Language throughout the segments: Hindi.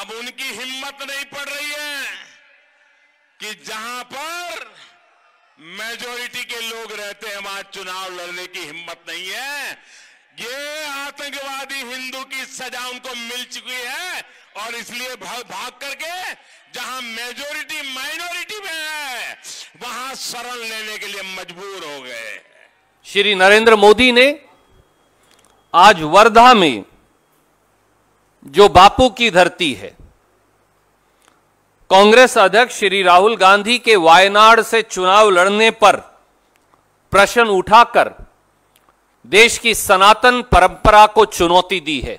अब उनकी हिम्मत नहीं पड़ रही है कि जहां पर मेजोरिटी के लोग रहते हैं वहां चुनाव लड़ने की हिम्मत नहीं है ये आतंकवादी हिंदू की सजा उनको मिल चुकी है और इसलिए भाग करके जहां मेजोरिटी माइनॉरिटी में है वहां शरण लेने के लिए मजबूर हो गए श्री नरेंद्र मोदी ने आज वर्धा में जो बापू की धरती है कांग्रेस अध्यक्ष श्री राहुल गांधी के वायनाड से चुनाव लड़ने पर प्रश्न उठाकर देश की सनातन परंपरा को चुनौती दी है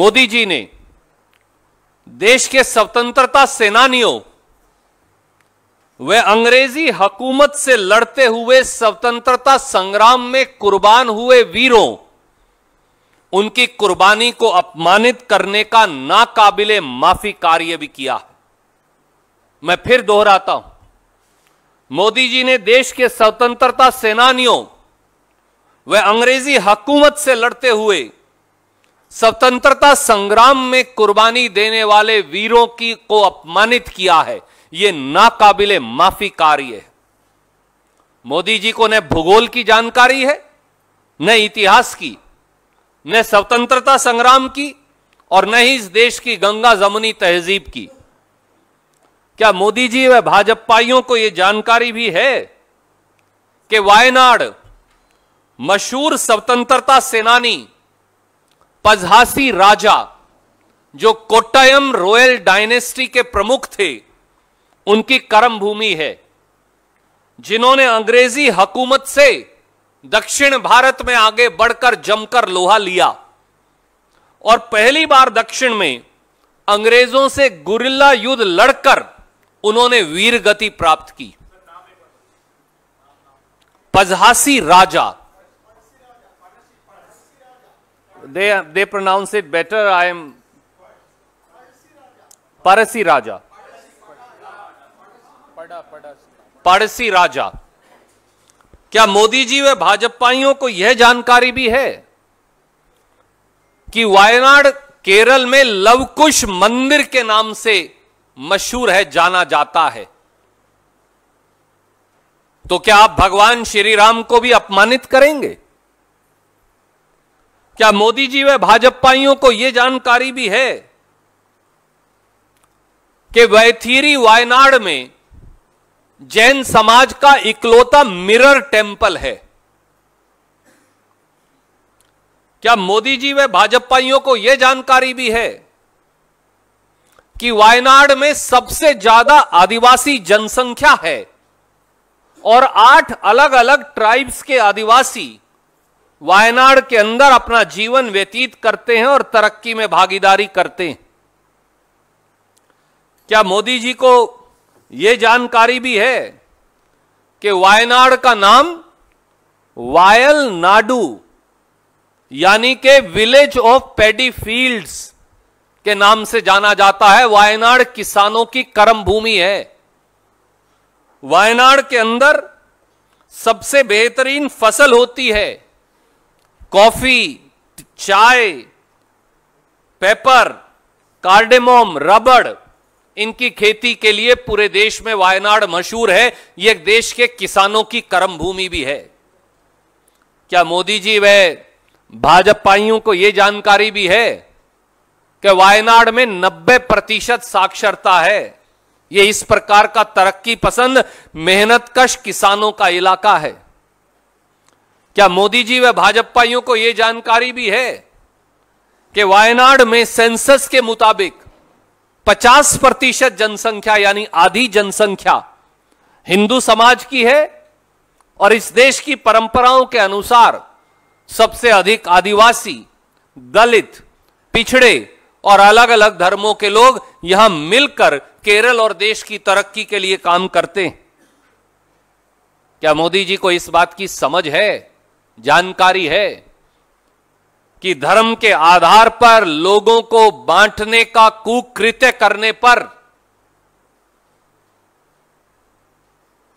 मोदी जी ने देश के स्वतंत्रता सेनानियों वे अंग्रेजी हकूमत से लड़ते हुए स्वतंत्रता संग्राम में कुर्बान हुए वीरों उनकी कुर्बानी को अपमानित करने का नाकाबिले माफी कार्य भी किया मैं फिर दोहराता हूं मोदी जी ने देश के स्वतंत्रता सेनानियों व अंग्रेजी हकूमत से लड़ते हुए स्वतंत्रता संग्राम में कुर्बानी देने वाले वीरों की को अपमानित किया है यह नाकाबिले माफी कार्य है मोदी जी को न भूगोल की जानकारी है न इतिहास की न स्वतंत्रता संग्राम की और न ही इस देश की गंगा जमुनी तहजीब की क्या मोदी जी व भाजपाइयों को यह जानकारी भी है कि वायनाड मशहूर स्वतंत्रता सेनानी पजहासी राजा जो कोट्टयम रॉयल डायनेस्टी के प्रमुख थे उनकी कर्म भूमि है जिन्होंने अंग्रेजी हकूमत से दक्षिण भारत में आगे बढ़कर जमकर लोहा लिया और पहली बार दक्षिण में अंग्रेजों से गुरिल्ला युद्ध लड़कर उन्होंने वीर गति प्राप्त की पजहासी राजा दे दे pronounce it better I am Parsi Raja पड़ा पड़सी राजा क्या मोदी जी व भाजपाइयों को यह जानकारी भी है कि वायनाड केरल में लवकुश मंदिर के नाम से मशहूर है जाना जाता है तो क्या आप भगवान श्री राम को भी अपमानित करेंगे क्या मोदी जी व भाजपाइयों को यह जानकारी भी है कि वैथीरी वायनाड में जैन समाज का इकलौता मिरर टेम्पल है क्या मोदी जी व भाजपाइयों को यह जानकारी भी है कि वायनाड में सबसे ज्यादा आदिवासी जनसंख्या है और आठ अलग अलग ट्राइब्स के आदिवासी वायनाड के अंदर अपना जीवन व्यतीत करते हैं और तरक्की में भागीदारी करते हैं क्या मोदी जी को ये जानकारी भी है कि वायनाड का नाम वायल नाडू यानी के विलेज ऑफ पेडी फील्ड्स के नाम से जाना जाता है वायनाड किसानों की कर्म भूमि है वायनाड के अंदर सबसे बेहतरीन फसल होती है कॉफी चाय पेपर कार्डेमोम रबड़ इनकी खेती के लिए पूरे देश में वायनाड मशहूर है यह देश के किसानों की कर्म भूमि भी है क्या मोदी जी वह भाजपाइयों को यह जानकारी भी है कि वायनाड में 90 प्रतिशत साक्षरता है यह इस प्रकार का तरक्की पसंद मेहनत कश किसानों का इलाका है क्या मोदी जी व भाजपाइयों को यह जानकारी भी है कि वायनाड में सेंसस के मुताबिक 50 प्रतिशत जनसंख्या यानी आधी जनसंख्या हिंदू समाज की है और इस देश की परंपराओं के अनुसार सबसे अधिक आदिवासी दलित पिछड़े और अलग अलग धर्मों के लोग यहां मिलकर केरल और देश की तरक्की के लिए काम करते हैं क्या मोदी जी को इस बात की समझ है जानकारी है कि धर्म के आधार पर लोगों को बांटने का कुकृत्य करने पर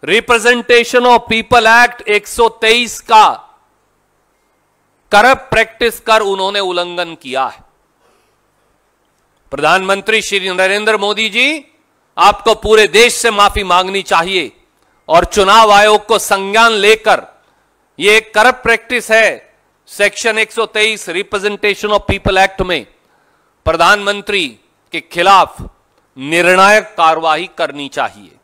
रिप्रेजेंटेशन ऑफ पीपल एक्ट 123 का करप प्रैक्टिस कर उन्होंने उल्लंघन किया है प्रधानमंत्री श्री नरेंद्र मोदी जी आपको पूरे देश से माफी मांगनी चाहिए और चुनाव आयोग को संज्ञान लेकर यह एक करप्ट प्रैक्टिस है section 123 representation of people act में प्रधानमंत्री के खिलाफ निर्णायक कार्रवाई करनी चाहिए